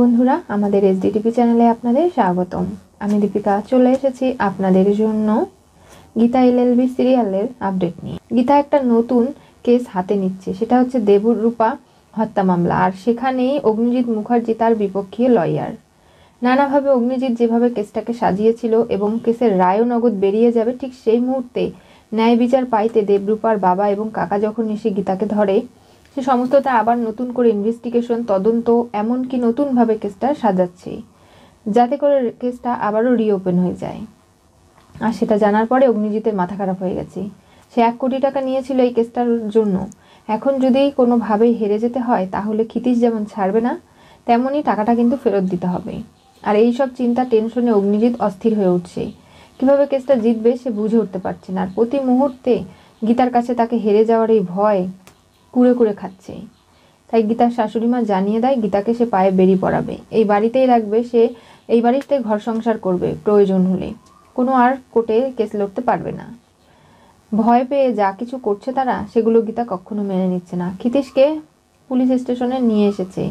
বন্ধুরা আমাদের S DTV চ্যানেলে আপনাদের স্বাগতম আমি দীপিকা চলে এসেছি আপনাদের জন্য গীতা এলএলবি সিরিয়ালের আপডেট নিয়ে গীতা একটা নতুন কেস হাতে নিচ্ছে সেটা হচ্ছে দেবুর রূপা হত্যা মামলা আর সেখানেই অগ্নিজিৎ মুখার্জি তার বিপক্ষীয় লয়ার নানাভাবে অগ্নিজিৎ যেভাবে কেসটাকে সাজিয়েছিল এবং কেসের রায়ও নগদ বেরিয়ে যাবে ঠিক সেই মুহূর্তে ন্যায় বিচার পাইতে দেবরূপার বাবা এবং কাকা যখন এসে গীতাকে ধরে সে সমস্তটা আবার নতুন করে ইনভেস্টিগেশন তদন্ত এমনকি নতুনভাবে কেসটা সাজাচ্ছে যাতে করে কেসটা আবারও রিওপেন হয়ে যায় আর সেটা জানার পরে অগ্নিজিতের মাথা খারাপ হয়ে গেছে সে এক কোটি টাকা নিয়েছিল এই কেসটার জন্য এখন যদি কোনোভাবেই হেরে যেতে হয় তাহলে ক্ষিতিশ যেমন ছাড়বে না তেমনই টাকাটা কিন্তু ফেরত দিতে হবে আর এই সব চিন্তা টেনশনে অগ্নিজিৎ অস্থির হয়ে উঠছে কীভাবে কেসটা জিতবে সে বুঝে উঠতে পারছে না আর প্রতি মুহূর্তে গীতার কাছে তাকে হেরে যাওয়ার এই ভয় কুড়ে কুড়ে খাচ্ছে তাই গীতার শাশুড়ি মা জানিয়ে দেয় গীতাকে সে পায়ে বেরিয়ে পড়াবে এই বাড়িতেই রাখবে সে এই বাড়িতে ঘর সংসার করবে প্রয়োজন হলে কোনো আর কোর্টে কেস লড়তে পারবে না ভয় পেয়ে যা কিছু করছে তারা সেগুলো গীতা কখনো মেনে নিচ্ছে না ক্ষিতীশকে পুলিশ স্টেশনে নিয়ে এসেছে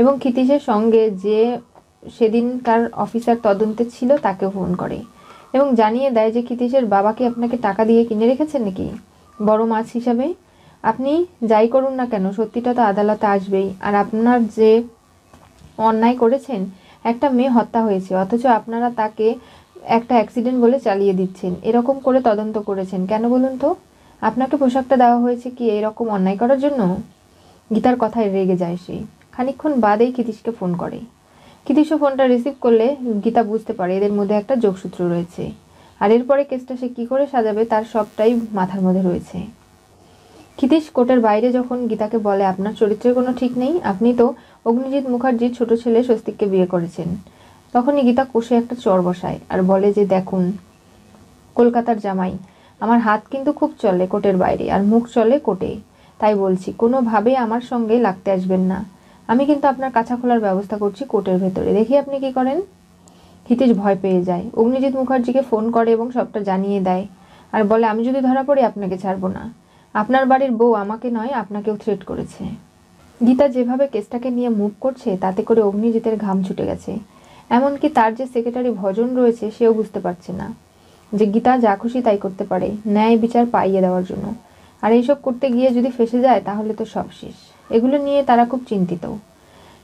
এবং ক্ষিতীশের সঙ্গে যে সেদিন তার অফিসার তদন্তে ছিল তাকে ফোন করে এবং জানিয়ে দেয় যে ক্ষিতীশের বাবাকে আপনাকে টাকা দিয়ে কিনে রেখেছেন নাকি বড় মাছ হিসাবে আপনি যাই করুন না কেন সত্যিটা তো আদালতে আসবেই আর আপনার যে অন্যায় করেছেন একটা মেয়ে হত্যা হয়েছে অথচ আপনারা তাকে একটা অ্যাক্সিডেন্ট বলে চালিয়ে দিচ্ছেন এরকম করে তদন্ত করেছেন কেন বলুন তো আপনাকে পোশাকটা দেওয়া হয়েছে কি এরকম অন্যায় করার জন্য গীতার কথায় রেগে যায় সে খানিক্ষণ বাদেই কিতিশকে ফোন করে কিতিশও ফোনটা রিসিভ করলে গীতা বুঝতে পারে এদের মধ্যে একটা যোগসূত্র রয়েছে আর এরপরে কেসটা সে কী করে সাজাবে তার সবটাই মাথার মধ্যে রয়েছে ক্ষিতীশ কোটের বাইরে যখন গীতাকে বলে আপনার চরিত্রের কোনো ঠিক নেই আপনি তো অগ্নিজিৎ মুখার্জির ছোট ছেলে স্বস্তিককে বিয়ে করেছেন তখনই গীতা কোষে একটা চর বসায় আর বলে যে দেখুন কলকাতার জামাই আমার হাত কিন্তু খুব চলে কোটের বাইরে আর মুখ চলে কোটে তাই বলছি কোনোভাবেই আমার সঙ্গে লাগতে আসবেন না আমি কিন্তু আপনার কাছা খোলার ব্যবস্থা করছি কোটের ভেতরে দেখি আপনি কি করেন হিতেশ ভয় পেয়ে যায় অগ্নিজিৎ মুখার্জিকে ফোন করে এবং সবটা জানিয়ে দেয় আর বলে আমি যদি ধরা পড়ি আপনাকে ছাড়বো না আপনার বাড়ির বউ আমাকে নয় আপনাকেও থ্রেট করেছে গীতা যেভাবে কেসটাকে নিয়ে মুভ করছে তাতে করে অগ্নিজিতের ঘাম ছুটে গেছে এমনকি তার যে সেক্রেটারি ভজন রয়েছে সেও বুঝতে পারছে না যে গীতা যা খুশি তাই করতে পারে ন্যায় বিচার পাইয়ে দেওয়ার জন্য আর এইসব করতে গিয়ে যদি ফেসে যায় তাহলে তো সব শেষ এগুলো নিয়ে তারা খুব চিন্তিত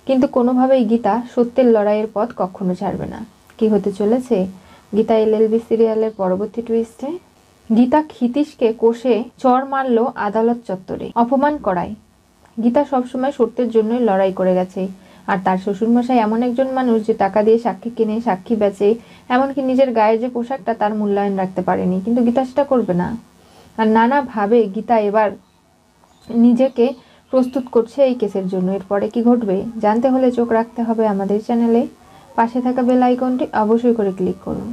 কিন্তু কোনোভাবেই গীতা সত্যের লড়াইয়ের পথ কখনো ছাড়বে না কি হতে চলেছে গীতা এল বি সিরিয়ালের পরবর্তী টুইস্টে গীতা ক্ষিতীশকে কোষে চর মারল আদালত চত্বরে অপমান করায় গীতা সবসময় সত্যের জন্যই লড়াই করে গেছে আর তার শ্বশুরমশাই এমন একজন মানুষ যে টাকা দিয়ে সাক্ষী কিনে সাক্ষী বেচে এমনকি নিজের গায়ে যে পোশাকটা তার মূল্যায়ন রাখতে পারেনি কিন্তু গীতা সেটা করবে না আর নানাভাবে গীতা এবার নিজেকে প্রস্তুত করছে এই কেসের জন্য এরপরে কি ঘটবে জানতে হলে চোখ রাখতে হবে আমাদের চ্যানেলে পাশে থাকা বেল আইকনটি অবশ্যই করে ক্লিক করুন